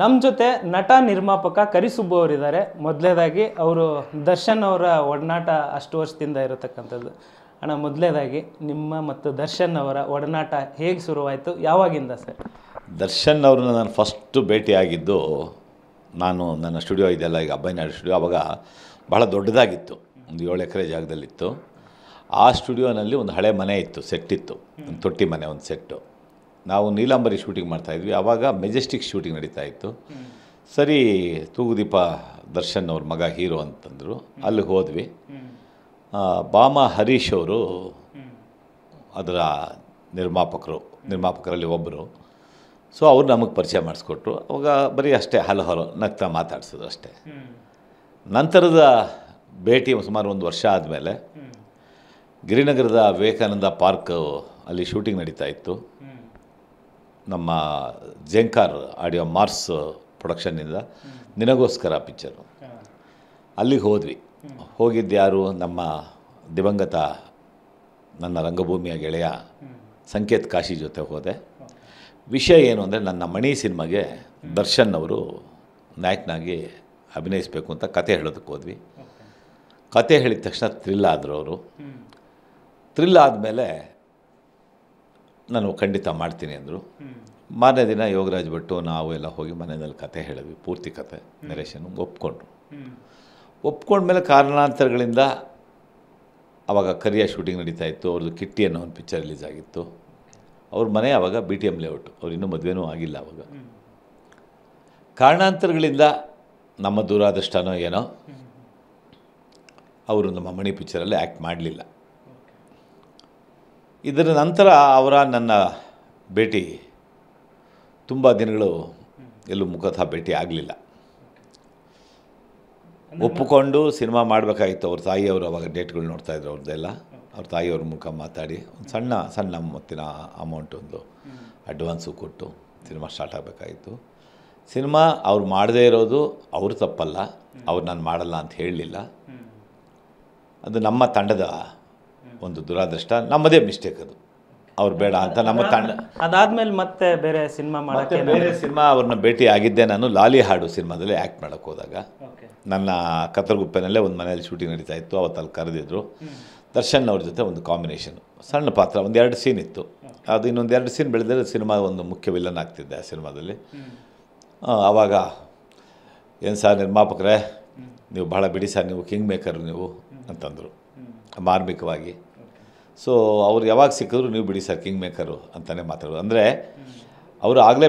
ನಮ್ಮ ಜೊತೆ ನಟ ನಿರ್ಮಾಪಕ ಕರಿಸುಬ್ಬು ಅವರಿದ್ದಾರೆ ಮೊದಲೇದಾಗಿ ಅವರು ದರ್ಶನ್ ಅವರ ಒಡನಾಟ ಅಷ್ಟು ವರ್ಷದಿಂದ ಇರತಕ್ಕಂಥದ್ದು ಅಣ್ಣ ಮೊದಲೇದಾಗಿ ನಿಮ್ಮ ಮತ್ತು ದರ್ಶನ್ ಅವರ ಒಡನಾಟ ಹೇಗೆ ಶುರುವಾಯಿತು ಯಾವಾಗಿಂದ ಸರ್ ದರ್ಶನ್ ಅವ್ರನ್ನ ನಾನು ಫಸ್ಟು ಭೇಟಿಯಾಗಿದ್ದು ನಾನು ನನ್ನ ಸ್ಟುಡಿಯೋ ಇದೆಲ್ಲ ಈಗ ಅಬ್ಬಯ್ಯನಾಡು ಸ್ಟುಡಿಯೋ ಆವಾಗ ಬಹಳ ದೊಡ್ಡದಾಗಿತ್ತು ಒಂದು ಏಳು ಎಕರೆ ಜಾಗದಲ್ಲಿತ್ತು ಆ ಸ್ಟುಡಿಯೋನಲ್ಲಿ ಒಂದು ಹಳೆ ಮನೆ ಇತ್ತು ಸೆಟ್ಟಿತ್ತು ಒಂದು ತೊಟ್ಟಿ ಮನೆ ಒಂದು ಸೆಟ್ಟು ನಾವು ನೀಲಾಂಬರಿ ಶೂಟಿಂಗ್ ಮಾಡ್ತಾಯಿದ್ವಿ ಆವಾಗ ಮೆಜೆಸ್ಟಿಕ್ ಶೂಟಿಂಗ್ ನಡೀತಾ ಇತ್ತು ಸರಿ ತೂಗುದೀಪ ದರ್ಶನ್ ಅವ್ರ ಮಗ ಹೀರೋ ಅಂತಂದರು ಅಲ್ಲಿ ಹೋದ್ವಿ ಬಾಮ ಹರೀಶ್ ಅವರು ಅದರ ನಿರ್ಮಾಪಕರು ನಿರ್ಮಾಪಕರಲ್ಲಿ ಒಬ್ಬರು ಸೊ ಅವ್ರು ನಮಗೆ ಪರಿಚಯ ಮಾಡಿಸ್ಕೊಟ್ರು ಅವಾಗ ಬರೀ ಅಷ್ಟೇ ಹಲೋ ಹಲೋ ನಗ್ತಾ ಮಾತಾಡ್ಸೋದು ಅಷ್ಟೇ ನಂತರದ ಭೇಟಿ ಸುಮಾರು ಒಂದು ವರ್ಷ ಆದಮೇಲೆ ಗಿರಿನಗರದ ವಿವೇಕಾನಂದ ಪಾರ್ಕ್ ಅಲ್ಲಿ ಶೂಟಿಂಗ್ ನಡೀತಾ ಇತ್ತು ನಮ್ಮ ಜೆಂಕಾರ್ ಆಡಿಯೋ ಮಾರ್ಸ್ ಪ್ರೊಡಕ್ಷನ್ನಿಂದ ನಿನಗೋಸ್ಕರ ಪಿಕ್ಚರು ಅಲ್ಲಿಗೆ ಹೋದ್ವಿ ಹೋಗಿದ್ದ್ಯಾರು ನಮ್ಮ ದಿವಂಗತ ನನ್ನ ರಂಗಭೂಮಿಯ ಗೆಳೆಯ ಸಂಕೇತ್ ಕಾಶಿ ಜೊತೆ ಹೋದೆ ವಿಷಯ ಏನು ಅಂದರೆ ನನ್ನ ಮಣಿ ಸಿನಿಮಾಗೆ ದರ್ಶನ್ ಅವರು ನಾಯಕನಾಗಿ ಅಭಿನಯಿಸಬೇಕು ಅಂತ ಕತೆ ಹೇಳೋದಕ್ಕೆ ಹೋದ್ವಿ ಕತೆ ಹೇಳಿದ ತಕ್ಷಣ ಥ್ರಿಲ್ ಆದರು ಅವರು ಥ್ರಿಲ್ ಆದಮೇಲೆ ನಾನು ಖಂಡಿತ ಮಾಡ್ತೀನಿ ಅಂದರು ಮಾರನೇ ದಿನ ಯೋಗರಾಜ್ ಭಟ್ಟು ನಾವು ಎಲ್ಲ ಹೋಗಿ ಮನೆಯಲ್ಲಿ ಕತೆ ಹೇಳಿದ್ವಿ ಪೂರ್ತಿ ಕತೆ ನರೇಶನ್ ಒಪ್ಕೊಂಡ್ರು ಒಪ್ಕೊಂಡ್ಮೇಲೆ ಕಾರಣಾಂತರಗಳಿಂದ ಆವಾಗ ಕರಿಯ ಶೂಟಿಂಗ್ ನಡೀತಾ ಇತ್ತು ಅವ್ರದ್ದು ಕಿಟ್ಟಿ ಅನ್ನೋ ಒಂದು ಪಿಕ್ಚರ್ ರಿಲೀಸ್ ಆಗಿತ್ತು ಅವ್ರ ಮನೆ ಆವಾಗ ಬಿ ಟಿ ಎಮ್ ಲೇಔಟ್ ಅವ್ರು ಇನ್ನೂ ಮದುವೆನೂ ಆಗಿಲ್ಲ ಅವಾಗ ಕಾರಣಾಂತರಗಳಿಂದ ನಮ್ಮ ದೂರಾದೃಷ್ಟನೋ ಏನೋ ಅವರು ನಮ್ಮ ಮಣಿ ಪಿಕ್ಚರಲ್ಲಿ ಆ್ಯಕ್ಟ್ ಮಾಡಲಿಲ್ಲ ಇದರ ನಂತರ ಅವರ ನನ್ನ ಭೇಟಿ ತುಂಬ ದಿನಗಳು ಎಲ್ಲೂ ಮುಖತಃ ಭೇಟಿ ಆಗಲಿಲ್ಲ ಒಪ್ಪಿಕೊಂಡು ಸಿನಿಮಾ ಮಾಡಬೇಕಾಗಿತ್ತು ಅವ್ರ ತಾಯಿಯವರು ಅವಾಗ ಡೇಟ್ಗಳು ನೋಡ್ತಾಯಿದ್ರು ಅವ್ರದ್ದೆಲ್ಲ ಅವ್ರ ತಾಯಿಯವ್ರ ಮುಖ ಮಾತಾಡಿ ಒಂದು ಸಣ್ಣ ಸಣ್ಣ ಮೊತ್ತಿನ ಅಮೌಂಟ್ ಒಂದು ಅಡ್ವಾನ್ಸು ಕೊಟ್ಟು ಸಿನಿಮಾ ಸ್ಟಾರ್ಟ್ ಆಗಬೇಕಾಗಿತ್ತು ಸಿನಿಮಾ ಅವ್ರು ಮಾಡದೇ ಇರೋದು ಅವರು ತಪ್ಪಲ್ಲ ಅವ್ರು ನಾನು ಮಾಡಲ್ಲ ಅಂತ ಹೇಳಲಿಲ್ಲ ಅದು ನಮ್ಮ ತಂಡದ ಒಂದು ದುರಾದೃಷ್ಟ ನಮ್ಮದೇ ಮಿಸ್ಟೇಕ್ ಅದು ಅವ್ರು ಬೇಡ ಅಂತ ನಮ್ಮ ತಂಡ ಅದಾದ್ಮೇಲೆ ಮತ್ತೆ ಬೇರೆ ಸಿನಿಮಾ ಮಾಡೋಕ್ಕೆ ಬೇರೆ ಸಿನಿಮಾ ಅವ್ರನ್ನ ಭೇಟಿ ಆಗಿದ್ದೆ ನಾನು ಲಾಲಿ ಹಾಡು ಸಿನಿಮಾದಲ್ಲಿ ಆ್ಯಕ್ಟ್ ಮಾಡೋಕ್ಕೆ ಹೋದಾಗ ನನ್ನ ಕತ್ತರಗುಪ್ಪೆನಲ್ಲೇ ಒಂದು ಮನೆಯಲ್ಲಿ ಶೂಟಿಂಗ್ ನಡೀತಾ ಇತ್ತು ಅವತ್ತು ಅಲ್ಲಿ ಕರೆದಿದ್ರು ದರ್ಶನ್ ಅವ್ರ ಜೊತೆ ಒಂದು ಕಾಂಬಿನೇಷನ್ ಸಣ್ಣ ಪಾತ್ರ ಒಂದು ಎರಡು ಸೀನ್ ಇತ್ತು ಅದು ಇನ್ನೊಂದು ಎರಡು ಸೀನ್ ಬೆಳೆದರೆ ಸಿನಿಮಾ ಒಂದು ಮುಖ್ಯ ವಿಲನ್ ಆಗ್ತಿದ್ದೆ ಆ ಸಿನಿಮಾದಲ್ಲಿ ಆವಾಗ ಏನು ಸರ್ ನಿರ್ಮಾಪಕರೇ ನೀವು ಭಾಳ ಬಿಡಿ ಸರ್ ನೀವು ಕಿಂಗ್ ಮೇಕರ್ ನೀವು ಅಂತಂದರು ಮಾರ್ಮಿಕವಾಗಿ ಸೊ ಅವ್ರು ಯಾವಾಗ ಸಿಕ್ಕಿದ್ರು ನೀವು ಬಿಡಿ ಸರ್ ಕಿಂಗ್ ಮೇಕರು ಅಂತಲೇ ಮಾತಾಡೋದು ಅಂದರೆ ಅವರು ಆಗಲೇ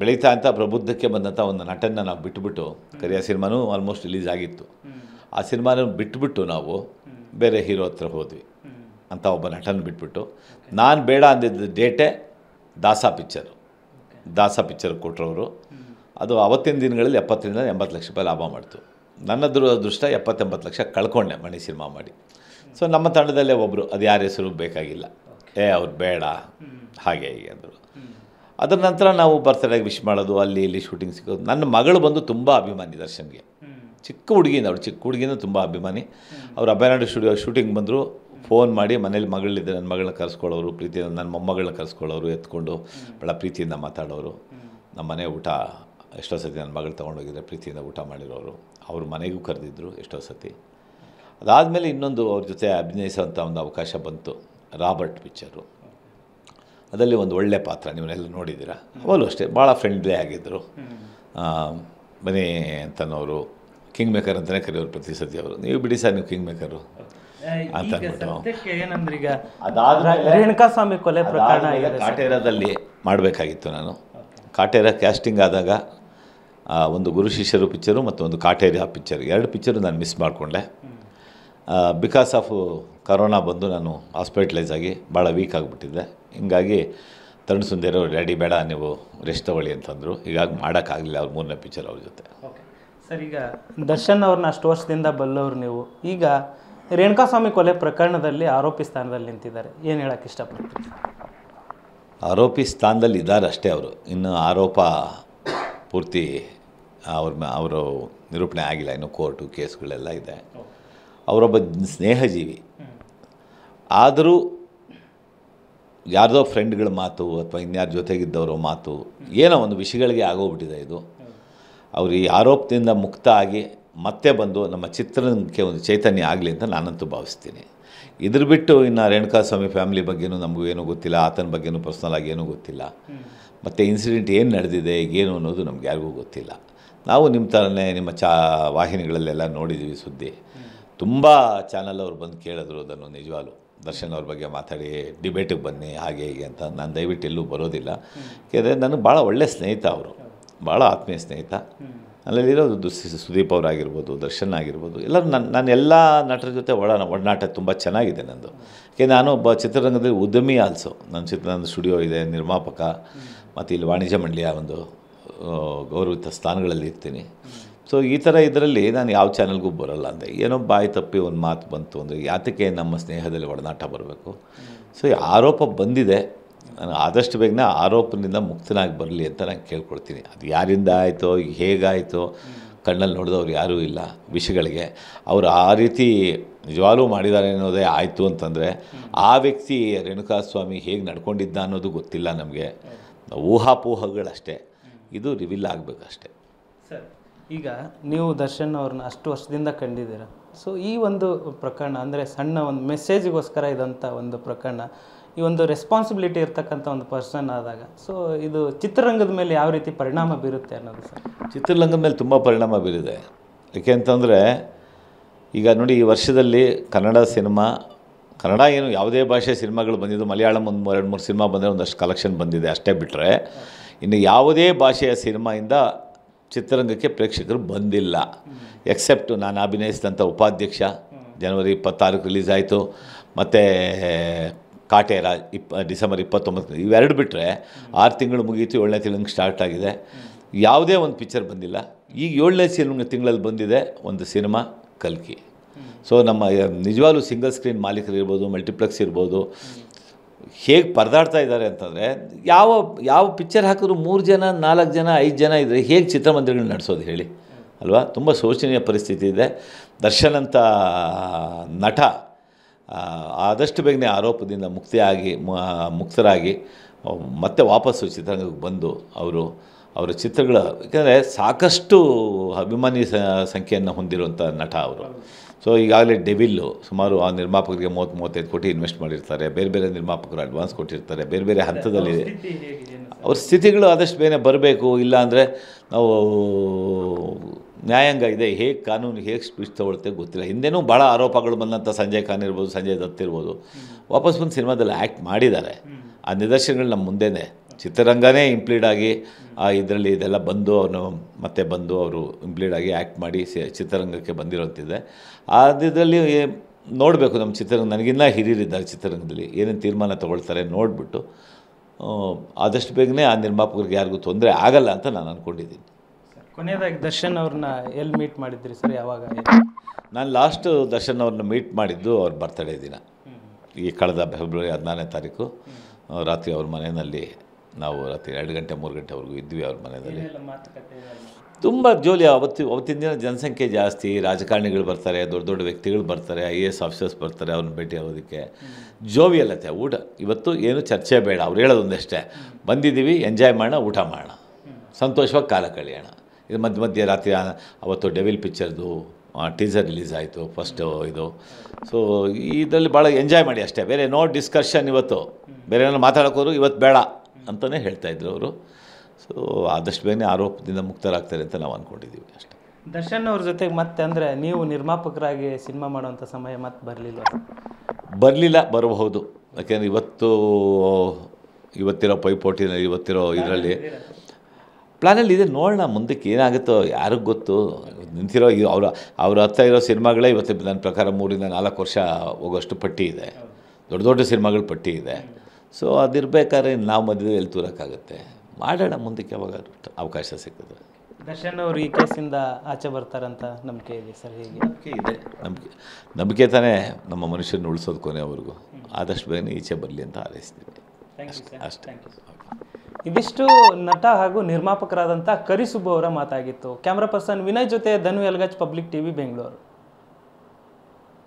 ಬೆಳೀತಾ ಅಂತ ಪ್ರಬುದ್ಧಕ್ಕೆ ಬಂದಂಥ ಒಂದು ನಟನ ನಾವು ಬಿಟ್ಟುಬಿಟ್ಟು ಕರಿಯ ಸಿನಿಮಾನೂ ಆಲ್ಮೋಸ್ಟ್ ರಿಲೀಸ್ ಆಗಿತ್ತು ಆ ಸಿನಿಮಾನ ಬಿಟ್ಬಿಟ್ಟು ನಾವು ಬೇರೆ ಹೀರೋ ಹತ್ರ ಹೋದ್ವಿ ಅಂತ ಒಬ್ಬ ನಟನ ಬಿಟ್ಬಿಟ್ಟು ನಾನು ಬೇಡ ಅಂದಿದ್ದ ಡೇಟೆ ದಾಸ ಪಿಕ್ಚರು ದಾಸ ಪಿಕ್ಚರ್ ಕೊಟ್ಟರವರು ಅದು ಅವತ್ತಿನ ದಿನಗಳಲ್ಲಿ ಎಪ್ಪತ್ತರಿಂದ ಎಂಬತ್ತು ಲಕ್ಷ ರೂಪಾಯಿ ಲಾಭ ಮಾಡ್ತು ನನ್ನ ದೃಷ್ಟ ಎಪ್ಪತ್ತೆಂಬತ್ತು ಲಕ್ಷ ಕಳ್ಕೊಂಡೆ ಮಣಿ ಸಿನಿಮಾ ಮಾಡಿ ಸೊ ನಮ್ಮ ತಂಡದಲ್ಲೇ ಒಬ್ಬರು ಅದು ಯಾರ ಹೆಸರು ಬೇಕಾಗಿಲ್ಲ ಏ ಅವ್ರು ಬೇಡ ಹಾಗೆ ಹೀಗೆ ಅಂದರು ಅದರ ನಂತರ ನಾವು ಬರ್ತಡೇಗೆ ವಿಶ್ ಮಾಡೋದು ಅಲ್ಲಿ ಇಲ್ಲಿ ಶೂಟಿಂಗ್ ಸಿಗೋದು ನನ್ನ ಮಗಳು ಬಂದು ತುಂಬ ಅಭಿಮಾನಿ ದರ್ಶನ್ಗೆ ಚಿಕ್ಕ ಹುಡುಗಿಯಿಂದ ಅವ್ರು ಚಿಕ್ಕ ಹುಡುಗಿಯಿಂದ ತುಂಬ ಅಭಿಮಾನಿ ಅವ್ರು ಅಭಿನಾಡು ಸ್ಟುಡಿಯೋ ಶೂಟಿಂಗ್ ಬಂದರು ಫೋನ್ ಮಾಡಿ ಮನೇಲಿ ಮಗಳಿದ್ದೆ ನನ್ನ ಮಗಳನ್ನ ಕರೆಸ್ಕೊಳ್ಳೋರು ಪ್ರೀತಿಯಿಂದ ನನ್ನ ಮೊಮ್ಮಗಳನ್ನ ಕರೆಸ್ಕೊಳ್ಳೋರು ಎತ್ಕೊಂಡು ಭಾಳ ಪ್ರೀತಿಯಿಂದ ಮಾತಾಡೋರು ನಮ್ಮ ಮನೆ ಊಟ ಎಷ್ಟೋ ಸತಿ ನನ್ನ ಮಗಳು ತೊಗೊಂಡೋಗಿದ್ದೆ ಪ್ರೀತಿಯಿಂದ ಊಟ ಮಾಡಿರೋರು ಅವ್ರ ಮನೆಗೂ ಕರೆದಿದ್ದರು ಎಷ್ಟೋ ಸತಿ ಅದಾದಮೇಲೆ ಇನ್ನೊಂದು ಅವ್ರ ಜೊತೆ ಅಭಿನಯಿಸುವಂಥ ಒಂದು ಅವಕಾಶ ಬಂತು ರಾಬರ್ಟ್ ಪಿಕ್ಚರು ಅದರಲ್ಲಿ ಒಂದು ಒಳ್ಳೆಯ ಪಾತ್ರ ನೀವನ್ನೆಲ್ಲ ನೋಡಿದ್ದೀರಾ ಅವಳು ಅಷ್ಟೇ ಭಾಳ ಫ್ರೆಂಡ್ಲಿ ಆಗಿದ್ದರು ಮನೆ ಅಂತನವರು ಕಿಂಗ್ ಮೇಕರ್ ಅಂತಲೇ ಕರೆಯೋರು ಪ್ರತಿ ಸತಿ ಅವರು ನೀವು ಬಿಡಿ ಸರ್ ನೀವು ಕಿಂಗ್ ಮೇಕರು ಅಂತ ಅಂದ್ಬಿಟ್ಟು ಈಗ ಕೊಲೆ ಪ್ರಕರಣ ಕಾಟೇರಾದಲ್ಲಿ ಮಾಡಬೇಕಾಗಿತ್ತು ನಾನು ಕಾಟೇರ ಕ್ಯಾಸ್ಟಿಂಗ್ ಆದಾಗ ಒಂದು ಗುರು ಶಿಷ್ಯರು ಪಿಕ್ಚರು ಮತ್ತು ಒಂದು ಕಾಟೇರಿಯ ಪಿಕ್ಚರ್ ಎರಡು ಪಿಕ್ಚರು ನಾನು ಮಿಸ್ ಮಾಡಿಕೊಂಡೆ ಬಿಕಾಸ್ ಆಫ್ ಕರೋನಾ ಬಂದು ನಾನು ಹಾಸ್ಪಿಟ್ಲೈಸ್ ಆಗಿ ಭಾಳ ವೀಕ್ ಆಗಿಬಿಟ್ಟಿದ್ದೆ ಹೀಗಾಗಿ ತರುಣ್ ಸುಂದರ ರೆಡಿ ಬೇಡ ನೀವು ರೆಸ್ಟ್ ತಗೊಳ್ಳಿ ಅಂತಂದರು ಹೀಗಾಗಿ ಮಾಡೋಕ್ಕಾಗಲಿಲ್ಲ ಅವ್ರ ಮೂರನೇ ಪಿಕ್ಚರ್ ಅವ್ರ ಜೊತೆ ಸರ್ ಈಗ ದರ್ಶನ್ ಅವ್ರನ್ನ ಅಷ್ಟು ವರ್ಷದಿಂದ ಬಲ್ಲವರು ನೀವು ಈಗ ರೇಣುಕಾಸ್ವಾಮಿ ಕೊಲೆ ಪ್ರಕರಣದಲ್ಲಿ ಆರೋಪಿ ಸ್ಥಾನದಲ್ಲಿ ನಿಂತಿದ್ದಾರೆ ಏನು ಹೇಳೋಕ್ಕೆ ಇಷ್ಟಪಡ್ತೀನಿ ಆರೋಪಿ ಸ್ಥಾನದಲ್ಲಿ ಇದ್ದಾರೆ ಅಷ್ಟೇ ಅವರು ಇನ್ನು ಆರೋಪ ಪೂರ್ತಿ ಅವ್ರ ಅವರು ನಿರೂಪಣೆ ಆಗಿಲ್ಲ ಇನ್ನು ಕೋರ್ಟು ಕೇಸ್ಗಳೆಲ್ಲ ಇದೆ ಅವರೊಬ್ಬ ಸ್ನೇಹಜೀವಿ ಆದರೂ ಯಾರ್ದೋ ಫ್ರೆಂಡ್ಗಳ ಮಾತು ಅಥವಾ ಇನ್ಯಾರ ಜೊತೆಗಿದ್ದವರ ಮಾತು ಏನೋ ಒಂದು ವಿಷಯಗಳಿಗೆ ಆಗೋಗ್ಬಿಟ್ಟಿದೆ ಇದು ಅವರು ಈ ಆರೋಪದಿಂದ ಮುಕ್ತ ಆಗಿ ಮತ್ತೆ ಬಂದು ನಮ್ಮ ಚಿತ್ರಕ್ಕೆ ಒಂದು ಚೈತನ್ಯ ಆಗಲಿ ಅಂತ ನಾನಂತೂ ಭಾವಿಸ್ತೀನಿ ಇದ್ರ ಬಿಟ್ಟು ಇನ್ನು ರೇಣುಕಾ ಸ್ವಾಮಿ ಫ್ಯಾಮಿಲಿ ಬಗ್ಗೆನೂ ನಮಗೂ ಏನೂ ಗೊತ್ತಿಲ್ಲ ಆತನ ಬಗ್ಗೆನೂ ಪರ್ಸ್ನಲಾಗಿ ಆಗಿ ಏನೂ ಗೊತ್ತಿಲ್ಲ ಮತ್ತು ಇನ್ಸಿಡೆಂಟ್ ಏನು ನಡೆದಿದೆ ಏನು ಅನ್ನೋದು ನಮ್ಗೆ ಯಾರಿಗೂ ಗೊತ್ತಿಲ್ಲ ನಾವು ನಿಮ್ಮ ಥರನೇ ನಿಮ್ಮ ಚಾ ವಾಹಿನಿಗಳಲ್ಲೆಲ್ಲ ನೋಡಿದ್ದೀವಿ ಸುದ್ದಿ ತುಂಬ ಚಾನಲ್ ಅವರು ಬಂದು ಕೇಳಿದ್ರು ಅದನ್ನು ನಿಜವಾಗ್ಲು ದರ್ಶನ್ ಅವ್ರ ಬಗ್ಗೆ ಮಾತಾಡಿ ಡಿಬೇಟಿಗೆ ಬನ್ನಿ ಹಾಗೆ ಹೀಗೆ ಅಂತ ನಾನು ದಯವಿಟ್ಟು ಎಲ್ಲೂ ಬರೋದಿಲ್ಲ ಯಾಕೆಂದರೆ ನನಗೆ ಭಾಳ ಒಳ್ಳೆಯ ಸ್ನೇಹಿತ ಅವರು ಭಾಳ ಆತ್ಮೀಯ ಸ್ನೇಹಿತ ಅಲ್ಲಲ್ಲಿರೋದು ಸುದೀಪ್ ಅವರಾಗಿರ್ಬೋದು ದರ್ಶನ್ ಆಗಿರ್ಬೋದು ಎಲ್ಲರೂ ನನ್ನ ನಾನು ಎಲ್ಲ ನಟರ ಜೊತೆ ಒಳ ಒಡನಾಟ ತುಂಬ ಚೆನ್ನಾಗಿದೆ ನನ್ನದು ಏಕೆ ನಾನು ಒಬ್ಬ ಚಿತ್ರರಂಗದಲ್ಲಿ ಉದ್ಯಮಿ ಆಲ್ಸು ನನ್ನ ಚಿತ್ರರಂಗದ ಸ್ಟುಡಿಯೋ ಇದೆ ನಿರ್ಮಾಪಕ ಮತ್ತು ಇಲ್ಲಿ ವಾಣಿಜ್ಯ ಮಂಡಳಿಯ ಒಂದು ಗೌರವಿತ ಸ್ಥಾನಗಳಲ್ಲಿ ಇರ್ತೀನಿ ಸೊ ಈ ಥರ ಇದರಲ್ಲಿ ನಾನು ಯಾವ ಚಾನಲ್ಗೂ ಬರೋಲ್ಲ ಅಂದೆ ಏನೋ ಬಾಯಿ ತಪ್ಪಿ ಒಂದು ಮಾತು ಬಂತು ಅಂದರೆ ಯಾತಕ್ಕೆ ನಮ್ಮ ಸ್ನೇಹದಲ್ಲಿ ಒಡನಾಟ ಬರಬೇಕು ಸೊ ಈ ಆರೋಪ ಬಂದಿದೆ ನಾನು ಆದಷ್ಟು ಬೇಗನೆ ಆರೋಪದಿಂದ ಮುಕ್ತನಾಗಿ ಬರಲಿ ಅಂತ ನಾನು ಕೇಳ್ಕೊಳ್ತೀನಿ ಅದು ಯಾರಿಂದ ಆಯಿತೋ ಹೇಗಾಯಿತೋ ಕಣ್ಣಲ್ಲಿ ನೋಡಿದವ್ರು ಯಾರೂ ಇಲ್ಲ ವಿಷಯಗಳಿಗೆ ಅವರು ಆ ರೀತಿ ನಿಜವಾಗ್ಲೂ ಮಾಡಿದ್ದಾರೆ ಅನ್ನೋದೇ ಆಯಿತು ಅಂತಂದರೆ ಆ ವ್ಯಕ್ತಿ ರೇಣುಕಾಸ್ವಾಮಿ ಹೇಗೆ ನಡ್ಕೊಂಡಿದ್ದ ಅನ್ನೋದು ಗೊತ್ತಿಲ್ಲ ನಮಗೆ ಊಹಾಪೋಹಗಳಷ್ಟೇ ಇದು ರಿವೀಲ್ ಆಗಬೇಕಷ್ಟೇ ಸರ್ ಈಗ ನೀವು ದರ್ಶನ್ ಅವ್ರನ್ನ ಅಷ್ಟು ವರ್ಷದಿಂದ ಕಂಡಿದ್ದೀರ ಸೊ ಈ ಒಂದು ಪ್ರಕರಣ ಅಂದರೆ ಸಣ್ಣ ಒಂದು ಮೆಸೇಜ್ಗೋಸ್ಕರ ಇದಂಥ ಒಂದು ಪ್ರಕರಣ ಈ ಒಂದು ರೆಸ್ಪಾನ್ಸಿಬಿಲಿಟಿ ಇರ್ತಕ್ಕಂಥ ಒಂದು ಪರ್ಸನ್ ಆದಾಗ ಸೊ ಇದು ಚಿತ್ರರಂಗದ ಮೇಲೆ ಯಾವ ರೀತಿ ಪರಿಣಾಮ ಬೀರುತ್ತೆ ಅನ್ನೋದು ಸರ್ ಚಿತ್ರರಂಗದ ಮೇಲೆ ತುಂಬ ಪರಿಣಾಮ ಬೀರಿದೆ ಏಕೆಂತಂದರೆ ಈಗ ನೋಡಿ ಈ ವರ್ಷದಲ್ಲಿ ಕನ್ನಡ ಸಿನಿಮಾ ಕನ್ನಡ ಏನು ಯಾವುದೇ ಭಾಷೆ ಸಿನಿಮಾಗಳು ಬಂದಿದ್ದು ಮಲಯಾಳಂ ಒಂದು ಎರಡು ಮೂರು ಸಿನಿಮಾ ಬಂದರೆ ಒಂದಷ್ಟು ಕಲೆಕ್ಷನ್ ಬಂದಿದೆ ಅಷ್ಟೇ ಬಿಟ್ಟರೆ ಇನ್ನು ಯಾವುದೇ ಭಾಷೆಯ ಸಿನಿಮಾಯಿಂದ ಚಿತ್ರರಂಗಕ್ಕೆ ಪ್ರೇಕ್ಷಕರು ಬಂದಿಲ್ಲ ಎಕ್ಸೆಪ್ಟು ನಾನು ಅಭಿನಯಿಸಿದಂಥ ಉಪಾಧ್ಯಕ್ಷ ಜನವರಿ ಇಪ್ಪತ್ತಾರಕ್ಕೆ ರಿಲೀಸ್ ಆಯಿತು ಮತ್ತು ಕಾಟೇರ ಇಪ್ಪ ಡಿಸೆಂಬರ್ ಇಪ್ಪತ್ತೊಂಬತ್ತು ಇವೆರಡು ಬಿಟ್ಟರೆ ಆರು ತಿಂಗಳು ಮುಗೀತು ಏಳನೇ ತಿಂಗಳಿಗೆ ಸ್ಟಾರ್ಟ್ ಆಗಿದೆ ಯಾವುದೇ ಒಂದು ಪಿಕ್ಚರ್ ಬಂದಿಲ್ಲ ಈಗ ಏಳನೇ ಸಿನಿಮಾ ತಿಂಗಳಲ್ಲಿ ಬಂದಿದೆ ಒಂದು ಸಿನಿಮಾ ಕಲ್ಕಿ ಸೊ ನಮ್ಮ ನಿಜವಾಗ್ಲೂ ಸಿಂಗಲ್ ಸ್ಕ್ರೀನ್ ಮಾಲೀಕರು ಇರ್ಬೋದು ಮಲ್ಟಿಪ್ಲೆಕ್ಸ್ ಇರ್ಬೋದು ಹೇಗೆ ಪರದಾಡ್ತಾ ಇದ್ದಾರೆ ಅಂತಂದರೆ ಯಾವ ಯಾವ ಪಿಕ್ಚರ್ ಹಾಕಿದ್ರು ಮೂರು ಜನ ನಾಲ್ಕು ಜನ ಐದು ಜನ ಇದ್ದರೆ ಹೇಗೆ ಚಿತ್ರಮಂದಿರಗಳನ್ನ ನಡೆಸೋದು ಹೇಳಿ ಅಲ್ವಾ ತುಂಬ ಶೋಚನೀಯ ಪರಿಸ್ಥಿತಿ ಇದೆ ದರ್ಶನ್ ಅಂತ ನಟ ಆದಷ್ಟು ಬೇಗನೆ ಆರೋಪದಿಂದ ಮುಕ್ತಿಯಾಗಿ ಮುಕ್ತರಾಗಿ ಮತ್ತೆ ವಾಪಸ್ಸು ಚಿತ್ರರಂಗಕ್ಕೆ ಬಂದು ಅವರು ಅವರ ಚಿತ್ರಗಳು ಯಾಕಂದರೆ ಸಾಕಷ್ಟು ಅಭಿಮಾನಿ ಸಂಖ್ಯೆಯನ್ನು ಹೊಂದಿರುವಂಥ ನಟ ಅವರು ಸೊ ಈಗಾಗಲೇ ಡೆವಿಲ್ಲು ಸುಮಾರು ಆ ನಿರ್ಮಾಪಕರಿಗೆ ಮೂವತ್ತು ಮೂವತ್ತೈದು ಕೋಟಿ ಇನ್ವೆಸ್ಟ್ ಮಾಡಿರ್ತಾರೆ ಬೇರೆ ಬೇರೆ ನಿರ್ಮಾಪಕರು ಅಡ್ವಾನ್ಸ್ ಕೊಟ್ಟಿರ್ತಾರೆ ಬೇರೆ ಬೇರೆ ಹಂತದಲ್ಲಿ ಅವ್ರ ಸ್ಥಿತಿಗಳು ಆದಷ್ಟು ಬೇನೆ ಬರಬೇಕು ಇಲ್ಲಾಂದರೆ ನಾವು ನ್ಯಾಯಾಂಗ ಇದೆ ಹೇಗೆ ಕಾನೂನು ಹೇಗೆ ಸ್ಪೀಚ್ ತೊಗೊಳುತ್ತೆ ಗೊತ್ತಿಲ್ಲ ಹಿಂದೆನೂ ಭಾಳ ಆರೋಪಗಳು ಬಂದಂಥ ಸಂಜಯ್ ಖಾನ್ ಇರ್ಬೋದು ಸಂಜಯ್ ದತ್ ಇರ್ಬೋದು ವಾಪಸ್ ಬಂದು ಸಿನಿಮಾದಲ್ಲಿ ಆ್ಯಕ್ಟ್ ಮಾಡಿದ್ದಾರೆ ಆ ನಿದರ್ಶನಗಳು ನಮ್ಮ ಮುಂದೆನೇ ಚಿತ್ರರಂಗನೇ ಇಂಪ್ಲೀಡ್ ಆಗಿ ಇದರಲ್ಲಿ ಇದೆಲ್ಲ ಬಂದು ಅವನು ಮತ್ತೆ ಬಂದು ಅವರು ಇಂಪ್ಲೀಡ್ ಆಗಿ ಆ್ಯಕ್ಟ್ ಮಾಡಿ ಚಿತ್ರರಂಗಕ್ಕೆ ಬಂದಿರೋಂತಿದೆ ಅದರಲ್ಲಿ ನೋಡಬೇಕು ನಮ್ಮ ಚಿತ್ರರಂಗ ನನಗಿನ್ನ ಹಿರಿಯರಿದ್ದಾರೆ ಚಿತ್ರರಂಗದಲ್ಲಿ ಏನೇನು ತೀರ್ಮಾನ ತೊಗೊಳ್ತಾರೆ ನೋಡಿಬಿಟ್ಟು ಆದಷ್ಟು ಬೇಗನೆ ಆ ನಿರ್ಮಾಪಕರಿಗೆ ಯಾರಿಗೂ ತೊಂದರೆ ಆಗಲ್ಲ ಅಂತ ನಾನು ಅಂದ್ಕೊಂಡಿದ್ದೀನಿ ಕೊನೆಯದಾಗಿ ದರ್ಶನ್ ಅವ್ರನ್ನ ಎಲ್ಲಿ ಮೀಟ್ ಮಾಡಿದ್ರಿ ಸರ್ ಯಾವಾಗ ನಾನು ಲಾಸ್ಟು ದರ್ಶನ್ ಅವ್ರನ್ನ ಮೀಟ್ ಮಾಡಿದ್ದು ಅವ್ರ ಬರ್ತಡೇ ದಿನ ಈ ಕಳೆದ ಫೆಬ್ರವರಿ ಹದಿನಾರನೇ ತಾರೀಕು ರಾತ್ರಿ ಅವ್ರ ಮನೆಯಲ್ಲಿ ನಾವು ರಾತ್ರಿ ಎರಡು ಗಂಟೆ ಮೂರು ಗಂಟೆವರೆಗೂ ಇದ್ವಿ ಅವ್ರ ಮನೆಯಲ್ಲಿ ತುಂಬ ಜೋಲಿ ಅವತ್ತು ಅವತ್ತಿನ ದಿನ ಜನಸಂಖ್ಯೆ ಜಾಸ್ತಿ ರಾಜಕಾರಣಿಗಳು ಬರ್ತಾರೆ ದೊಡ್ಡ ದೊಡ್ಡ ವ್ಯಕ್ತಿಗಳು ಬರ್ತಾರೆ ಐ ಎ ಎಸ್ ಆಫೀಸರ್ಸ್ ಬರ್ತಾರೆ ಅವ್ರನ್ನ ಭೇಟಿ ಆಗೋದಕ್ಕೆ ಅಲ್ಲತ್ತೆ ಊಟ ಇವತ್ತು ಏನು ಚರ್ಚೆ ಬೇಡ ಅವ್ರು ಹೇಳೋದೊಂದಷ್ಟೇ ಬಂದಿದ್ದೀವಿ ಎಂಜಾಯ್ ಮಾಡೋಣ ಊಟ ಮಾಡೋಣ ಸಂತೋಷವಾಗಿ ಕಾಲ ಕಳೆಯೋಣ ಇದು ಮಧ್ಯ ಮಧ್ಯೆ ರಾತ್ರಿ ಅವತ್ತು ಡೆವಿಲ್ ಪಿಕ್ಚರ್ದು ಟೀಸರ್ ರಿಲೀಸ್ ಆಯಿತು ಫಸ್ಟು ಇದು ಸೊ ಇದರಲ್ಲಿ ಭಾಳ ಎಂಜಾಯ್ ಮಾಡಿ ಅಷ್ಟೇ ಬೇರೆ ನೋ ಡಿಸ್ಕಷನ್ ಇವತ್ತು ಬೇರೆ ಏನಾದ್ರು ಮಾತಾಡೋಕೋರು ಇವತ್ತು ಬೇಡ ಅಂತಲೇ ಹೇಳ್ತಾಯಿದ್ರು ಅವರು ಸೊ ಆದಷ್ಟು ಬೇನೆ ಆರೋಪದಿಂದ ಮುಕ್ತರಾಗ್ತಾರೆ ಅಂತ ನಾವು ಅಂದ್ಕೊಂಡಿದ್ದೀವಿ ಅಷ್ಟೇ ದರ್ಶನ್ ಅವ್ರ ಜೊತೆಗೆ ಮತ್ತೆ ಅಂದರೆ ನೀವು ನಿರ್ಮಾಪಕರಾಗಿ ಸಿನಿಮಾ ಮಾಡುವಂಥ ಸಮಯ ಮತ್ತೆ ಬರಲಿಲ್ಲ ಬರಲಿಲ್ಲ ಬರಬಹುದು ಯಾಕೆಂದರೆ ಇವತ್ತು ಇವತ್ತಿರೋ ಪೈಪೋಟಿನ ಇವತ್ತಿರೋ ಇದರಲ್ಲಿ ಇದೆ ನೋಡೋಣ ಮುಂದಕ್ಕೆ ಏನಾಗುತ್ತೋ ಯಾರಿಗೆ ಗೊತ್ತು ನಿಂತಿರೋ ಅವರ ಅವರು ಹತ್ತ ಇರೋ ಸಿನಿಮಾಗಳೇ ಇವತ್ತು ನನ್ನ ಪ್ರಕಾರ ಮೂರಿಂದ ನಾಲ್ಕು ವರ್ಷ ಹೋಗೋಷ್ಟು ಪಟ್ಟಿ ಇದೆ ದೊಡ್ಡ ದೊಡ್ಡ ಸಿನಿಮಾಗಳು ಪಟ್ಟಿ ಇದೆ ಸೊ ಅದಿರಬೇಕಾದ್ರೆ ನಾವು ಮಧ್ಯದಲ್ಲಿ ತೂರಕ್ಕಾಗುತ್ತೆ ಮಾಡೋಣ ಮುಂದಕ್ಕೆ ಯಾವಾಗ ಅವಕಾಶ ಸಿಗ್ತದೆ ದರ್ಶನ್ ಅವರು ಈ ಕೇಸಿಂದ ಆಚೆ ಬರ್ತಾರಂತ ನಂಬಿಕೆ ಇದೆ ಸರ್ ಹೇಗೆ ನಂಬಿಕೆ ಇದೆ ನಂಬಿಕೆ ನಂಬಿಕೆ ತಾನೇ ನಮ್ಮ ಮನುಷ್ಯನ ಉಳಿಸೋದು ಅವ್ರಿಗೂ ಆದಷ್ಟು ಬೇಗನೆ ಈಚೆ ಬರಲಿ ಅಂತ ಹಾರೈಸ್ತೀನಿ ಅಷ್ಟೇ ಅಷ್ಟೇ ಇದಿಷ್ಟು ನಟ ಹಾಗೂ ನಿರ್ಮಾಪಕರಾದಂಥ ಕರಿಸುಬ್ಬು ಅವರ ಮಾತಾಗಿತ್ತು ಕ್ಯಾಮ್ರಾ ಪರ್ಸನ್ ವಿನಯ್ ಜೊತೆ ಧನು ಎಲ್ಗಜ್ ಪಬ್ಲಿಕ್ ಟಿವಿ ಬೆಂಗಳೂರು